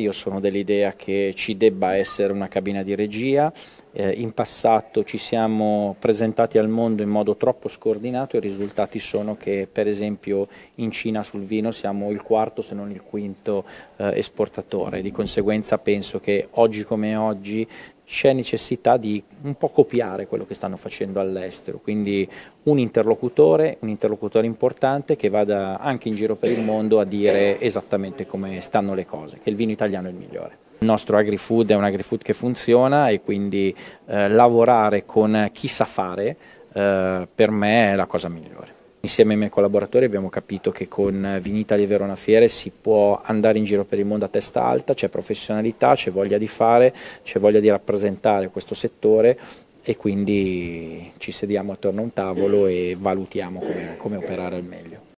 Io sono dell'idea che ci debba essere una cabina di regia eh, in passato ci siamo presentati al mondo in modo troppo scordinato e i risultati sono che per esempio in Cina sul vino siamo il quarto se non il quinto eh, esportatore, di conseguenza penso che oggi come oggi c'è necessità di un po' copiare quello che stanno facendo all'estero, quindi un interlocutore, un interlocutore importante che vada anche in giro per il mondo a dire esattamente come stanno le cose, che il vino italiano è il migliore. Il nostro agri-food è un agri-food che funziona e quindi eh, lavorare con chi sa fare eh, per me è la cosa migliore. Insieme ai miei collaboratori abbiamo capito che con Vinitalia e Verona Fiere si può andare in giro per il mondo a testa alta, c'è professionalità, c'è voglia di fare, c'è voglia di rappresentare questo settore e quindi ci sediamo attorno a un tavolo e valutiamo come, come operare al meglio.